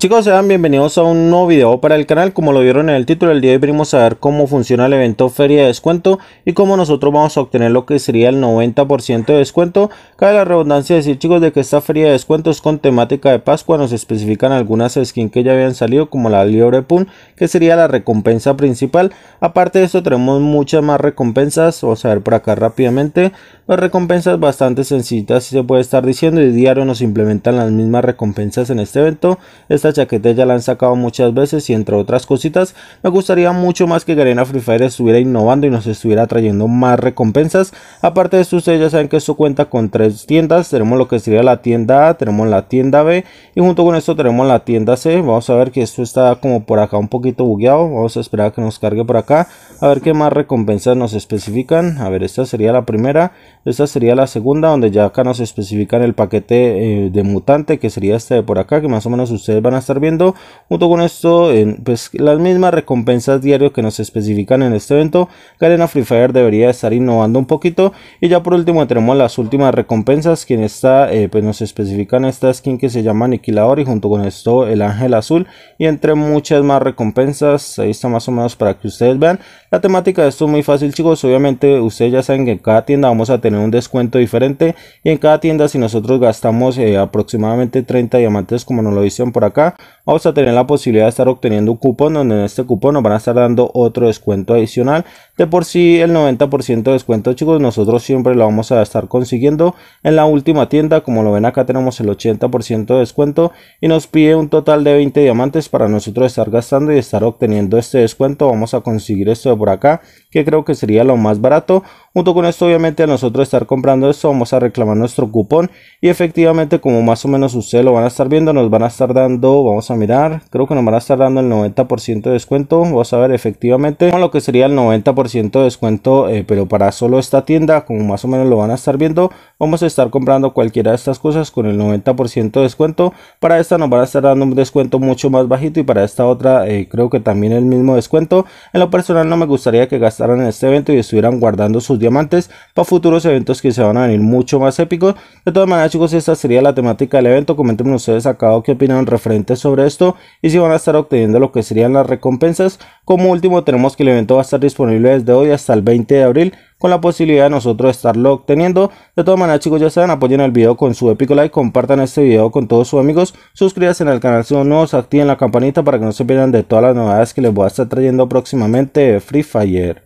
Chicos, sean bienvenidos a un nuevo video para el canal. Como lo vieron en el título, el día de hoy venimos a ver cómo funciona el evento Feria de Descuento y cómo nosotros vamos a obtener lo que sería el 90% de descuento. Cabe la redundancia decir, chicos, de que esta Feria de Descuentos con temática de Pascua. Nos especifican algunas skins que ya habían salido, como la libre Pun, que sería la recompensa principal. Aparte de esto, tenemos muchas más recompensas. Vamos a ver por acá rápidamente. Las recompensas bastante sencillas. si se puede estar diciendo, y diario nos implementan las mismas recompensas en este evento. Esta esta ya la han sacado muchas veces y entre otras cositas, me gustaría mucho más que Garena Free Fire estuviera innovando y nos estuviera trayendo más recompensas. Aparte de esto, ustedes ya saben que esto cuenta con tres tiendas. Tenemos lo que sería la tienda A, tenemos la tienda B y junto con esto tenemos la tienda C. Vamos a ver que esto está como por acá un poquito bugueado. Vamos a esperar a que nos cargue por acá. A ver qué más recompensas nos especifican. A ver, esta sería la primera. Esta sería la segunda, donde ya acá nos especifican el paquete eh, de mutante, que sería este de por acá, que más o menos ustedes van a estar viendo. Junto con esto, pues las mismas recompensas diarias que nos especifican en este evento, Arena Free Fire debería estar innovando un poquito. Y ya por último tenemos las últimas recompensas, quien está, eh, pues nos especifican esta skin que se llama Aniquilador y junto con esto el Ángel Azul y entre muchas más recompensas. Ahí está más o menos para que ustedes vean. La temática de esto es muy fácil chicos, obviamente ustedes ya saben que en cada tienda vamos a tener un descuento diferente y en cada tienda si nosotros gastamos eh, aproximadamente 30 diamantes como nos lo dicen por acá vamos a tener la posibilidad de estar obteniendo un cupón donde en este cupón nos van a estar dando otro descuento adicional de por sí el 90% de descuento chicos nosotros siempre lo vamos a estar consiguiendo en la última tienda como lo ven acá tenemos el 80% de descuento y nos pide un total de 20 diamantes para nosotros estar gastando y estar obteniendo este descuento vamos a conseguir esto de por acá que creo que sería lo más barato Junto con esto, obviamente, a nosotros estar comprando esto, vamos a reclamar nuestro cupón. Y efectivamente, como más o menos ustedes lo van a estar viendo, nos van a estar dando, vamos a mirar, creo que nos van a estar dando el 90% de descuento. Vamos a ver efectivamente con lo que sería el 90% de descuento, eh, pero para solo esta tienda, como más o menos lo van a estar viendo, vamos a estar comprando cualquiera de estas cosas con el 90% de descuento. Para esta nos van a estar dando un descuento mucho más bajito y para esta otra eh, creo que también el mismo descuento. En lo personal no me gustaría que gastaran en este evento y estuvieran guardando sus diamantes para futuros eventos que se van a venir mucho más épicos. De todas maneras, chicos, esta sería la temática del evento. Comenten ustedes acá qué opinan referente sobre esto y si van a estar obteniendo lo que serían las recompensas. Como último, tenemos que el evento va a estar disponible desde hoy hasta el 20 de abril con la posibilidad de nosotros estarlo obteniendo. De todas maneras, chicos, ya saben, apoyen el video con su épico like, compartan este video con todos sus amigos, suscríbanse al canal si son activen la campanita para que no se pierdan de todas las novedades que les voy a estar trayendo próximamente Free Fire.